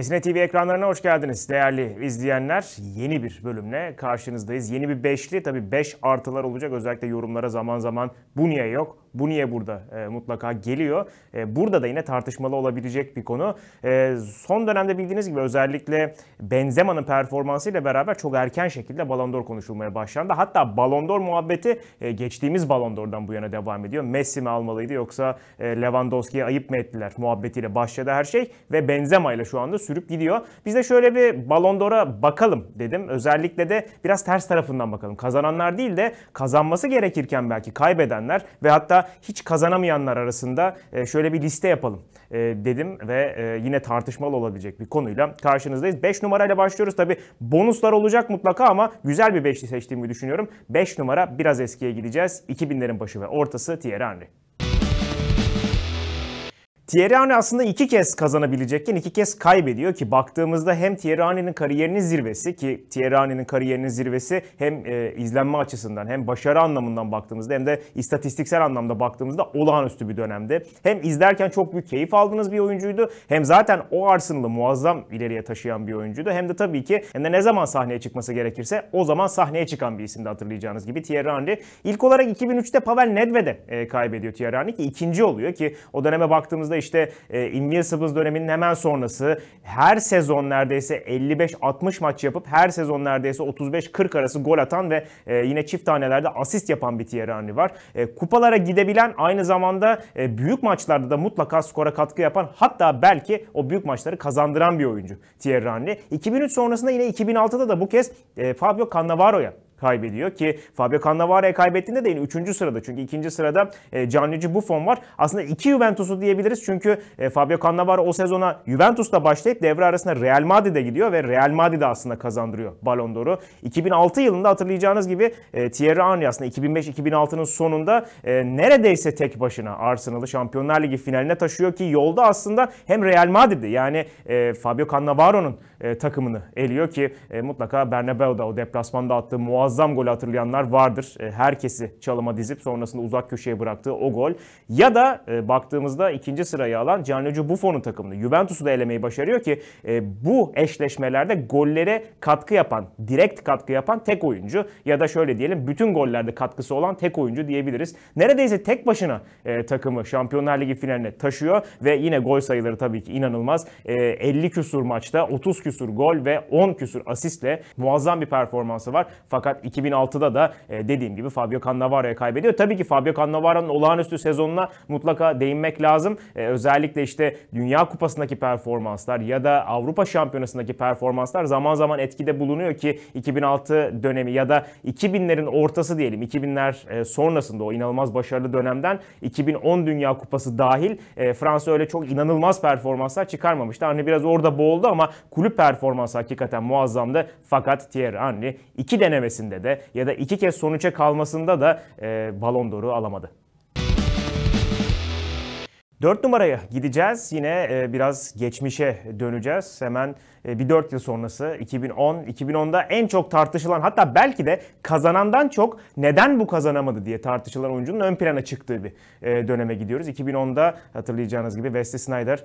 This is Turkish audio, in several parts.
Nesne TV ekranlarına hoş geldiniz değerli izleyenler. Yeni bir bölümle karşınızdayız. Yeni bir beşli tabii beş artılar olacak. Özellikle yorumlara zaman zaman bu niye yok, bu niye burada e, mutlaka geliyor? E, burada da yine tartışmalı olabilecek bir konu. E, son dönemde bildiğiniz gibi özellikle Benzema'nın performansıyla beraber çok erken şekilde Ballon d'Or konuşulmaya başlandı. Hatta Ballon d'Or muhabbeti e, geçtiğimiz Ballon d'Or'dan bu yana devam ediyor. Messi mi almalıydı yoksa e, Lewandowski'ye ayıp mı ettiler muhabbetiyle başladı her şey ve Benzema ile şu anda sürüp gidiyor. Biz de şöyle bir Ballon d'Or'a bakalım dedim. Özellikle de biraz ters tarafından bakalım. Kazananlar değil de kazanması gerekirken belki kaybedenler ve hatta hiç kazanamayanlar arasında e, şöyle bir liste yapalım e, dedim ve e, yine tartışmalı olabilecek bir konuyla karşınızdayız. 5 numarayla başlıyoruz. Tabi bonuslar olacak mutlaka ama güzel bir beşli seçtiğimi düşünüyorum. 5 numara biraz eskiye gideceğiz. 2000'lerin başı ve ortası Thierry Henry. Thierry Henry aslında iki kez kazanabilecekken iki kez kaybediyor ki baktığımızda hem Thierry Henry'nin kariyerinin zirvesi ki Thierry Henry'nin kariyerinin zirvesi hem e, izlenme açısından hem başarı anlamından baktığımızda hem de istatistiksel anlamda baktığımızda olağanüstü bir dönemdi. Hem izlerken çok büyük keyif aldığınız bir oyuncuydu hem zaten o Arsenal'ı muazzam ileriye taşıyan bir oyuncuydu hem de tabii ki hem de ne zaman sahneye çıkması gerekirse o zaman sahneye çıkan bir isimdi hatırlayacağınız gibi Thierry Henry. İlk olarak 2003'te Pavel Nedved'e e, kaybediyor Thierry Henry ki ikinci oluyor ki o döneme baktığımızda işte e, Invincibles döneminin hemen sonrası her sezon neredeyse 55-60 maç yapıp her sezon neredeyse 35-40 arası gol atan ve e, yine çift tanelerde asist yapan bir Thierry Henry var. E, kupalara gidebilen aynı zamanda e, büyük maçlarda da mutlaka skora katkı yapan hatta belki o büyük maçları kazandıran bir oyuncu Thierry Henry. 2003 sonrasında yine 2006'da da bu kez e, Fabio Cannavaro'ya kaybediyor ki Fabio Cannavaro'ya kaybettiğinde değil 3. sırada çünkü 2. sırada e, Gianluigi Buffon var. Aslında iki Juventus'u diyebiliriz çünkü e, Fabio Cannavaro o sezona Juventus'ta başlayıp devre arasında Real Madrid'e gidiyor ve Real Madrid'e aslında kazandırıyor Ballon d'Or'u. 2006 yılında hatırlayacağınız gibi e, Thierry Henry aslında 2005-2006'nın sonunda neredeyse tek başına Arsenal'ı Şampiyonlar Ligi finaline taşıyor ki yolda aslında hem Real Madrid'i yani Fabio Cannavaro'nun e, takımını eliyor ki e, mutlaka Bernabeu'da o deplasmanda attığı muazzam golü hatırlayanlar vardır. E, herkesi çalıma dizip sonrasında uzak köşeye bıraktığı o gol. Ya da e, baktığımızda ikinci sırayı alan Gianluigi Buffon'un takımını Juventus'u da elemeyi başarıyor ki e, bu eşleşmelerde gollere katkı yapan, direkt katkı yapan tek oyuncu ya da şöyle diyelim bütün gollerde katkısı olan tek oyuncu diyebiliriz. Neredeyse tek başına e, takımı Şampiyonlar Ligi finaline taşıyor ve yine gol sayıları tabii ki inanılmaz. E, 50 küsur maçta 30 küsur küsur gol ve 10 küsur asistle muazzam bir performansı var. Fakat 2006'da da e, dediğim gibi Fabio Cannavaro'ya kaybediyor. Tabii ki Fabio Cannavaro'nun olağanüstü sezonuna mutlaka değinmek lazım. E, özellikle işte Dünya Kupası'ndaki performanslar ya da Avrupa Şampiyonası'ndaki performanslar zaman zaman etkide bulunuyor ki 2006 dönemi ya da 2000'lerin ortası diyelim 2000'ler e, sonrasında o inanılmaz başarılı dönemden 2010 Dünya Kupası dahil Fransa öyle çok inanılmaz performanslar çıkarmamıştı. Hani biraz orada boğuldu ama kulüp performans hakikaten muazzamdı. Fakat Thierry Henry iki denemesinde de ya da iki kez sonuça e kalmasında da e, balon doğru alamadı. 4 numaraya gideceğiz. Yine e, biraz geçmişe döneceğiz. Hemen e, bir 4 yıl sonrası 2010. 2010'da en çok tartışılan hatta belki de kazanandan çok neden bu kazanamadı diye tartışılan oyuncunun ön plana çıktığı bir döneme gidiyoruz. 2010'da hatırlayacağınız gibi Wesley Snyder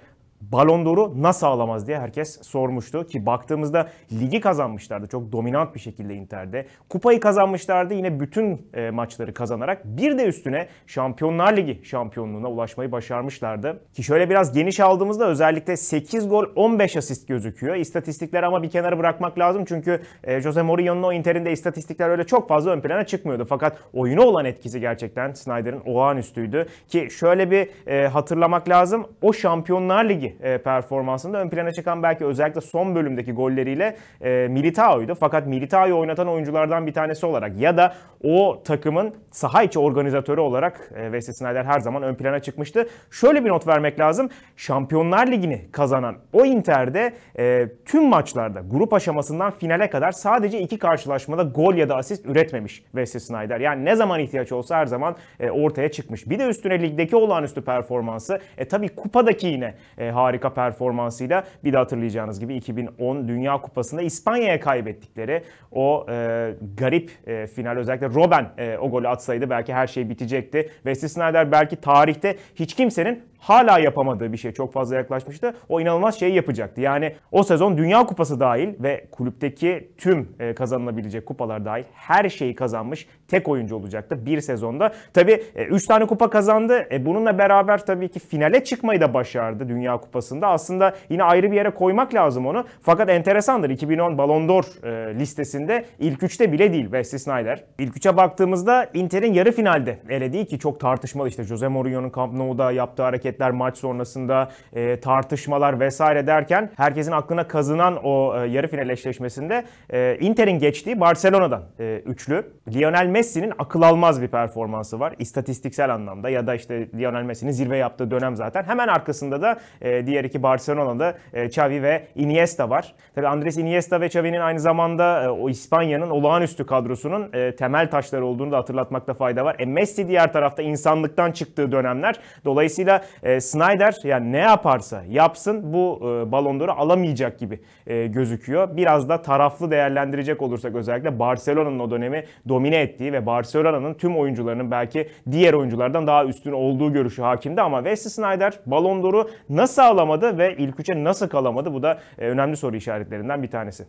Balon d'Or'u nasıl alamaz diye herkes sormuştu ki baktığımızda ligi kazanmışlardı çok dominant bir şekilde Inter'de. Kupayı kazanmışlardı yine bütün e, maçları kazanarak bir de üstüne Şampiyonlar Ligi şampiyonluğuna ulaşmayı başarmışlardı. Ki şöyle biraz geniş aldığımızda özellikle 8 gol 15 asist gözüküyor. İstatistikleri ama bir kenara bırakmak lazım çünkü e, Jose Mourinho'nun o Inter'inde istatistikler öyle çok fazla ön plana çıkmıyordu. Fakat oyuna olan etkisi gerçekten Snyder'ın olağanüstüydü ki şöyle bir e, hatırlamak lazım. O Şampiyonlar Ligi e, performansında ön plana çıkan belki özellikle son bölümdeki golleriyle e, Militao'ydu. Fakat Militao'yu oynatan oyunculardan bir tanesi olarak ya da o takımın saha içi organizatörü olarak e, Wesley Sneijder her zaman ön plana çıkmıştı. Şöyle bir not vermek lazım. Şampiyonlar Ligi'ni kazanan o Inter'de e, tüm maçlarda grup aşamasından finale kadar sadece iki karşılaşmada gol ya da asist üretmemiş Wesley Sneijder. Yani ne zaman ihtiyaç olsa her zaman e, ortaya çıkmış. Bir de üstüne ligdeki olağanüstü performansı. E tabii kupadaki yine e, harika performansıyla bir de hatırlayacağınız gibi 2010 Dünya Kupası'nda İspanya'ya kaybettikleri o e, garip e, final özellikle Robben e, o golü atsaydı belki her şey bitecekti. Wesley Snyder belki tarihte hiç kimsenin hala yapamadığı bir şey çok fazla yaklaşmıştı. O inanılmaz şeyi yapacaktı. Yani o sezon Dünya Kupası dahil ve kulüpteki tüm e, kazanılabilecek kupalar dahil her şeyi kazanmış tek oyuncu olacaktı bir sezonda. Tabii 3 e, tane kupa kazandı. E, bununla beraber tabii ki finale çıkmayı da başardı Dünya Kupası'nda. Aslında yine ayrı bir yere koymak lazım onu. Fakat enteresandır 2010 Ballon d'Or listesinde ilk 3'te bile değil Wesley Snyder. İlk 3'e baktığımızda Inter'in yarı finalde elediği ki çok tartışmalı işte Jose Mourinho'nun Camp Nou'da yaptığı hareket hareketler maç sonrasında e, tartışmalar vesaire derken herkesin aklına kazınan o e, yarı final eşleşmesinde e, Inter'in geçtiği Barcelona'dan e, üçlü. Lionel Messi'nin akıl almaz bir performansı var istatistiksel anlamda ya da işte Lionel Messi'nin zirve yaptığı dönem zaten. Hemen arkasında da e, diğer iki Barcelona'da e, Xavi ve Iniesta var. Tabii Andres Iniesta ve Xavi'nin aynı zamanda e, o İspanya'nın olağanüstü kadrosunun e, temel taşları olduğunu da hatırlatmakta fayda var. E, Messi diğer tarafta insanlıktan çıktığı dönemler. Dolayısıyla e, Snyder yani ne yaparsa yapsın bu e, Ballon alamayacak gibi e, gözüküyor. Biraz da taraflı değerlendirecek olursak özellikle Barcelona'nın o dönemi domine ettiği ve Barcelona'nın tüm oyuncularının belki diğer oyunculardan daha üstün olduğu görüşü hakimdi ama Wesley Snyder Ballon nasıl alamadı ve ilk üçe nasıl kalamadı? Bu da e, önemli soru işaretlerinden bir tanesi.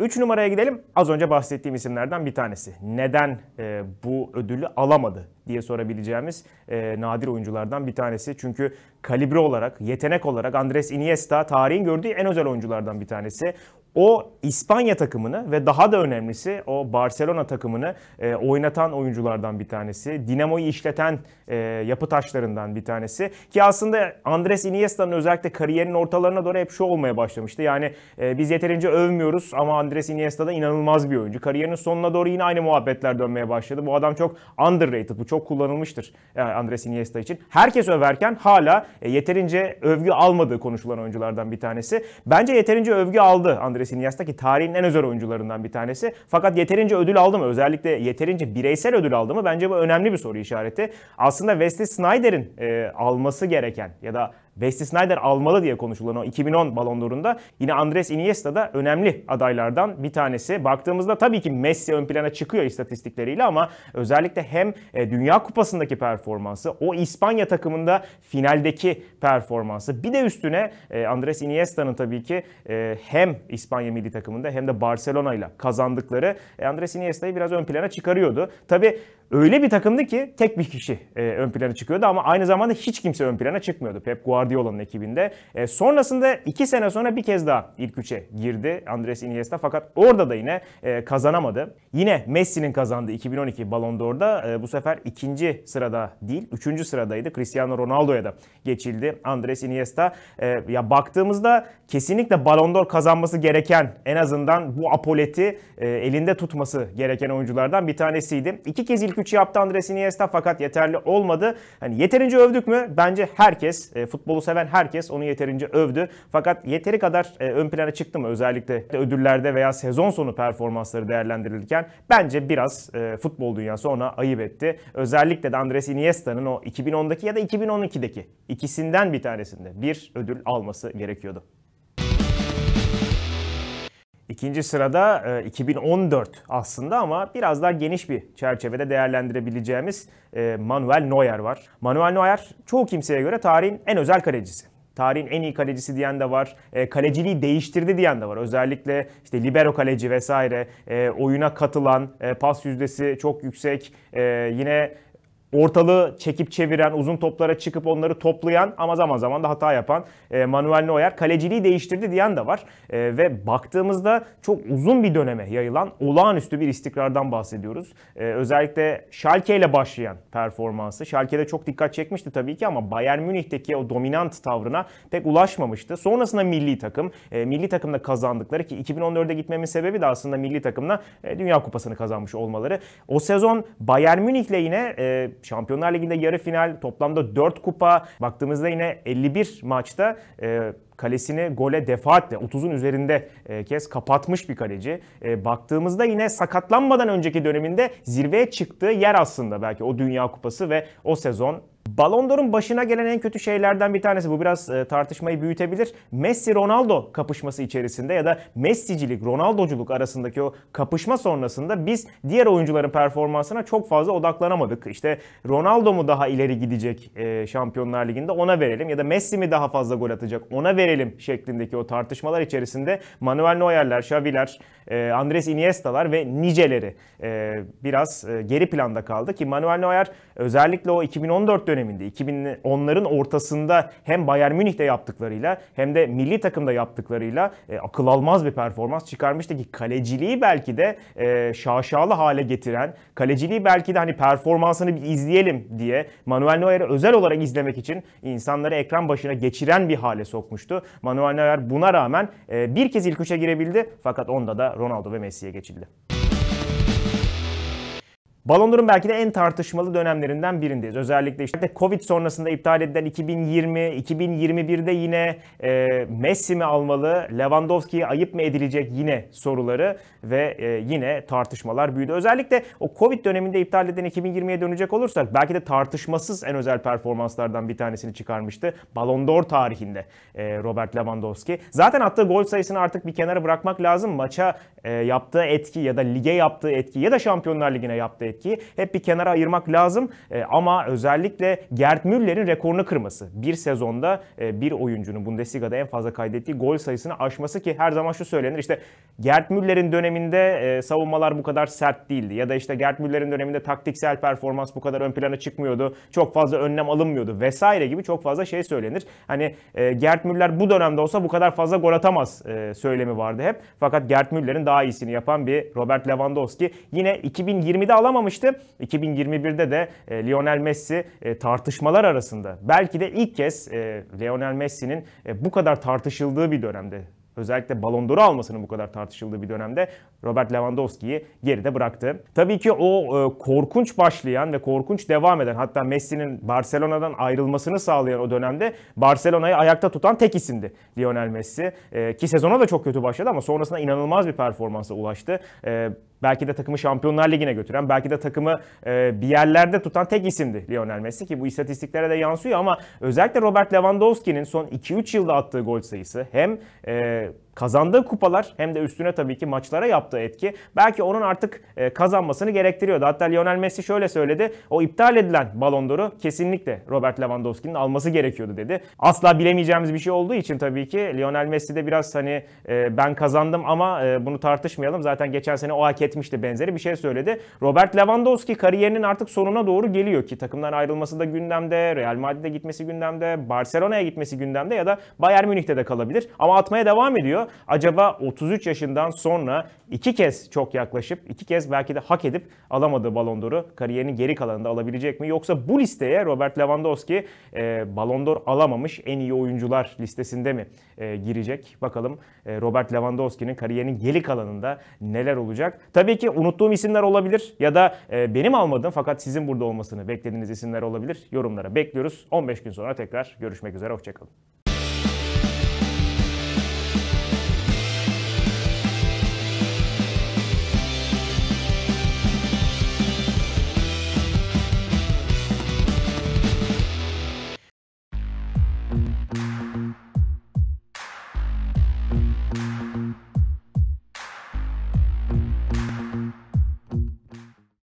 3 numaraya gidelim. Az önce bahsettiğim isimlerden bir tanesi. Neden e, bu ödülü alamadı diye sorabileceğimiz e, nadir oyunculardan bir tanesi. Çünkü kalibre olarak, yetenek olarak Andres Iniesta tarihin gördüğü en özel oyunculardan bir tanesi o İspanya takımını ve daha da önemlisi o Barcelona takımını e, oynatan oyunculardan bir tanesi. Dinamo'yu işleten e, yapı taşlarından bir tanesi. Ki aslında Andres Iniesta'nın özellikle kariyerinin ortalarına doğru hep şu olmaya başlamıştı. Yani e, biz yeterince övmüyoruz ama Andres Iniesta da inanılmaz bir oyuncu. Kariyerinin sonuna doğru yine aynı muhabbetler dönmeye başladı. Bu adam çok underrated. Bu çok kullanılmıştır yani e, Andres Iniesta için. Herkes överken hala e, yeterince övgü almadığı konuşulan oyunculardan bir tanesi. Bence yeterince övgü aldı Andres Suarez Iniesta ki tarihin en özel oyuncularından bir tanesi. Fakat yeterince ödül aldı mı? Özellikle yeterince bireysel ödül aldı mı? Bence bu önemli bir soru işareti. Aslında Wesley Snyder'in e, alması gereken ya da Wesley Snyder almalı diye konuşulan o 2010 Ballon d'Or'unda yine Andres Iniesta da önemli adaylardan bir tanesi. Baktığımızda tabii ki Messi ön plana çıkıyor istatistikleriyle ama özellikle hem e, Dünya Kupası'ndaki performansı, o İspanya takımında finaldeki performansı bir de üstüne e, Andres Iniesta'nın tabii ki e, hem İspanya milli takımında hem de Barcelona ile kazandıkları Andres Iniesta'yı biraz ön plana çıkarıyordu. Tabii öyle bir takımdı ki tek bir kişi e, ön plana çıkıyordu ama aynı zamanda hiç kimse ön plana çıkmıyordu Pep Guardiola'nın ekibinde. E, sonrasında iki sene sonra bir kez daha ilk üçe girdi Andres Iniesta fakat orada da yine e, kazanamadı. Yine Messi'nin kazandığı 2012 Ballon d'Or'da e, bu sefer ikinci sırada değil üçüncü sıradaydı. Cristiano Ronaldo'ya da geçildi Andres Iniesta. E, ya baktığımızda kesinlikle Ballon d'Or kazanması gereken en azından bu apoleti e, elinde tutması gereken oyunculardan bir tanesiydi. İki kez ilk İlk üçü yaptı Andres Iniesta fakat yeterli olmadı. Hani yeterince övdük mü? Bence herkes, e, futbolu seven herkes onu yeterince övdü. Fakat yeteri kadar e, ön plana çıktı mı özellikle ödüllerde veya sezon sonu performansları değerlendirilirken bence biraz e, futbol dünyası ona ayıp etti. Özellikle de Andres Iniesta'nın o 2010'daki ya da 2012'deki ikisinden bir tanesinde bir ödül alması gerekiyordu. İkinci sırada 2014 e, aslında ama biraz daha geniş bir çerçevede değerlendirebileceğimiz e, Manuel Neuer var. Manuel Neuer çoğu kimseye göre tarihin en özel kalecisi. Tarihin en iyi kalecisi diyen de var. E, kaleciliği değiştirdi diyen de var. Özellikle işte libero kaleci vesaire e, oyuna katılan, pas yüzdesi çok yüksek, yine ortalığı çekip çeviren, uzun toplara çıkıp onları toplayan ama zaman zaman da hata yapan e, Manuel Neuer kaleciliği değiştirdi diyen de var. E, ve baktığımızda çok uzun bir döneme yayılan olağanüstü bir istikrardan bahsediyoruz. E, özellikle Schalke ile başlayan performansı. Schalke'de çok dikkat çekmişti tabii ki ama Bayern Münih'teki o dominant tavrına pek ulaşmamıştı. Sonrasında milli takım. E, milli takımda kazandıkları ki 2014'e gitmemin sebebi de aslında milli takımla e, Dünya Kupası'nı kazanmış olmaları. O sezon Bayern Münih'le yine e, Şampiyonlar Ligi'nde yarı final, toplamda 4 kupa. Baktığımızda yine 51 maçta e, kalesini gole defaatle 30'un üzerinde e, kez kapatmış bir kaleci. E, baktığımızda yine sakatlanmadan önceki döneminde zirveye çıktığı yer aslında belki o Dünya Kupası ve o sezon Ballon d'Or'un başına gelen en kötü şeylerden bir tanesi bu biraz e, tartışmayı büyütebilir. Messi Ronaldo kapışması içerisinde ya da Messi'cilik, Ronaldo'culuk arasındaki o kapışma sonrasında biz diğer oyuncuların performansına çok fazla odaklanamadık. İşte Ronaldo mu daha ileri gidecek e, Şampiyonlar Ligi'nde ona verelim ya da Messi mi daha fazla gol atacak ona verelim şeklindeki o tartışmalar içerisinde Manuel Neuer'ler, Xavi'ler, e, Andres Iniesta'lar ve niceleri e, biraz e, geri planda kaldı ki Manuel Neuer özellikle o 2014 döneminde 2010'ların ortasında hem Bayern Münih'te yaptıklarıyla hem de milli takımda yaptıklarıyla e, akıl almaz bir performans çıkarmıştı ki kaleciliği belki de e, şaşalı hale getiren, kaleciliği belki de hani performansını bir izleyelim diye Manuel Neuer'i özel olarak izlemek için insanları ekran başına geçiren bir hale sokmuştu. Manuel Neuer buna rağmen e, bir kez ilk üçe girebildi fakat onda da Ronaldo ve Messi'ye geçildi. Ballon d'Or'un belki de en tartışmalı dönemlerinden birindeyiz. Özellikle işte Covid sonrasında iptal edilen 2020, 2021'de yine e, Messi mi almalı, Lewandowski'ye ayıp mı edilecek yine soruları ve e, yine tartışmalar büyüdü. Özellikle o Covid döneminde iptal edilen 2020'ye dönecek olursak belki de tartışmasız en özel performanslardan bir tanesini çıkarmıştı. Ballon d'Or tarihinde e, Robert Lewandowski. Zaten attığı gol sayısını artık bir kenara bırakmak lazım. Maça e, yaptığı etki ya da lige yaptığı etki ya da Şampiyonlar Ligi'ne yaptığı etki etkiyi hep bir kenara ayırmak lazım. E, ama özellikle Gerd Müller'in rekorunu kırması. Bir sezonda e, bir oyuncunun Bundesliga'da en fazla kaydettiği gol sayısını aşması ki her zaman şu söylenir işte Gerd Müller'in döneminde e, savunmalar bu kadar sert değildi ya da işte Gerd Müller'in döneminde taktiksel performans bu kadar ön plana çıkmıyordu. Çok fazla önlem alınmıyordu vesaire gibi çok fazla şey söylenir. Hani e, Gerd Müller bu dönemde olsa bu kadar fazla gol atamaz e, söylemi vardı hep. Fakat Gerd Müller'in daha iyisini yapan bir Robert Lewandowski. Yine 2020'de alamamış yapamamıştı. 2021'de de e, Lionel Messi e, tartışmalar arasında belki de ilk kez e, Lionel Messi'nin bu kadar tartışıldığı bir dönemde özellikle Ballon d'Or'u almasının bu kadar tartışıldığı bir dönemde Robert Lewandowski'yi geride bıraktı. Tabii ki o e, korkunç başlayan ve korkunç devam eden hatta Messi'nin Barcelona'dan ayrılmasını sağlayan o dönemde Barcelona'yı ayakta tutan tek isimdi Lionel Messi. E, ki sezona da çok kötü başladı ama sonrasında inanılmaz bir performansa ulaştı. E, belki de takımı Şampiyonlar Ligi'ne götüren, belki de takımı e, bir yerlerde tutan tek isimdi Lionel Messi ki bu istatistiklere de yansıyor ama özellikle Robert Lewandowski'nin son 2-3 yılda attığı gol sayısı hem e, kazandığı kupalar hem de üstüne tabii ki maçlara yaptığı etki belki onun artık e, kazanmasını gerektiriyordu. Hatta Lionel Messi şöyle söyledi. O iptal edilen Ballon d'Or'u kesinlikle Robert Lewandowski'nin alması gerekiyordu dedi. Asla bilemeyeceğimiz bir şey olduğu için tabii ki Lionel Messi de biraz hani e, ben kazandım ama e, bunu tartışmayalım. Zaten geçen sene o hak etmişti benzeri bir şey söyledi. Robert Lewandowski kariyerinin artık sonuna doğru geliyor ki takımdan ayrılması da gündemde, Real Madrid'e gitmesi gündemde, Barcelona'ya gitmesi gündemde ya da Bayern Münih'te de kalabilir. Ama atmaya devam ediyor. Acaba 33 yaşından sonra iki kez çok yaklaşıp iki kez belki de hak edip alamadığı Ballon d'Or'u kariyerinin geri kalanında alabilecek mi? Yoksa bu listeye Robert Lewandowski e, Ballon d'Or alamamış en iyi oyuncular listesinde mi e, girecek? Bakalım e, Robert Lewandowski'nin kariyerinin geri kalanında neler olacak? Tabii ki unuttuğum isimler olabilir ya da e, benim almadığım fakat sizin burada olmasını beklediğiniz isimler olabilir. Yorumlara bekliyoruz. 15 gün sonra tekrar görüşmek üzere. Hoşçakalın.